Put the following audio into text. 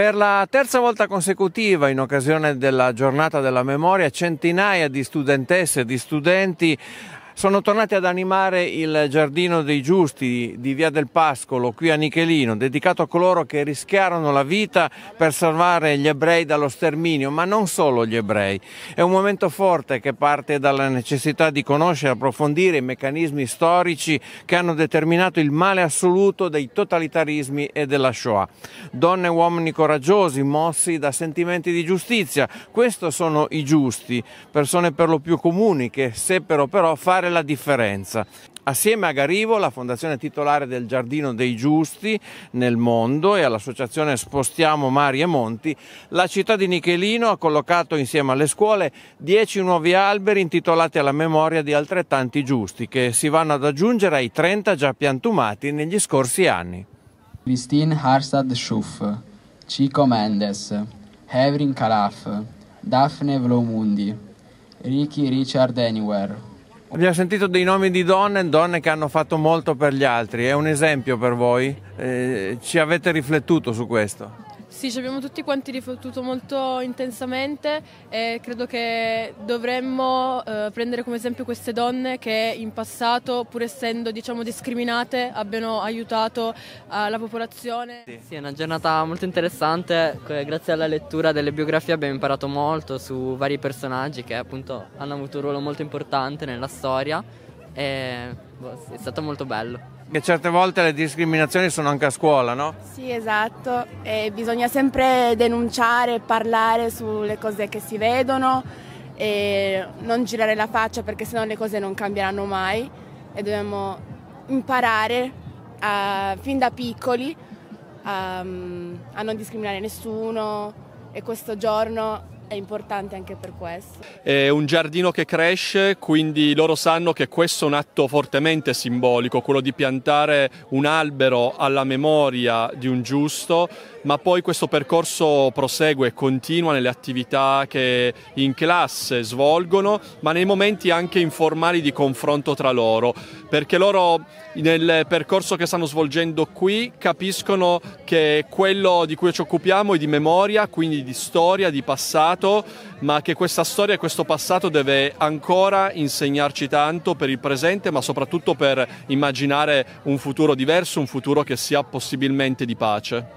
Per la terza volta consecutiva, in occasione della giornata della memoria, centinaia di studentesse e di studenti sono tornati ad animare il Giardino dei Giusti di Via del Pascolo, qui a Nichelino, dedicato a coloro che rischiarono la vita per salvare gli ebrei dallo sterminio, ma non solo gli ebrei. È un momento forte che parte dalla necessità di conoscere e approfondire i meccanismi storici che hanno determinato il male assoluto dei totalitarismi e della Shoah. Donne e uomini coraggiosi, mossi da sentimenti di giustizia, questi sono i giusti, persone per lo più comuni che seppero però fare fare la differenza. Assieme a Garivo, la fondazione titolare del Giardino dei Giusti nel mondo e all'associazione Spostiamo Mari e Monti, la città di Nichelino ha collocato insieme alle scuole 10 nuovi alberi intitolati alla memoria di altrettanti giusti che si vanno ad aggiungere ai 30 già piantumati negli scorsi anni. Christine Harsad Schuff, Chico Mendes, Hevrin Calaf, Daphne Vlomundi, Ricky Richard Anywhere, Abbiamo sentito dei nomi di donne, donne che hanno fatto molto per gli altri, è un esempio per voi? Eh, ci avete riflettuto su questo? Sì, ci abbiamo tutti quanti riflettuto molto intensamente e credo che dovremmo eh, prendere come esempio queste donne che in passato, pur essendo diciamo, discriminate, abbiano aiutato eh, la popolazione. Sì. sì, è una giornata molto interessante, grazie alla lettura delle biografie abbiamo imparato molto su vari personaggi che appunto hanno avuto un ruolo molto importante nella storia e eh, boh, è stato molto bello. Che certe volte le discriminazioni sono anche a scuola, no? Sì, esatto, e bisogna sempre denunciare, parlare sulle cose che si vedono e non girare la faccia perché sennò le cose non cambieranno mai e dobbiamo imparare a, fin da piccoli a, a non discriminare nessuno e questo giorno è importante anche per questo. È un giardino che cresce, quindi loro sanno che questo è un atto fortemente simbolico, quello di piantare un albero alla memoria di un giusto, ma poi questo percorso prosegue, e continua nelle attività che in classe svolgono, ma nei momenti anche informali di confronto tra loro, perché loro nel percorso che stanno svolgendo qui capiscono che quello di cui ci occupiamo è di memoria, quindi di storia, di passato, passato, ma che questa storia e questo passato deve ancora insegnarci tanto per il presente, ma soprattutto per immaginare un futuro diverso, un futuro che sia possibilmente di pace.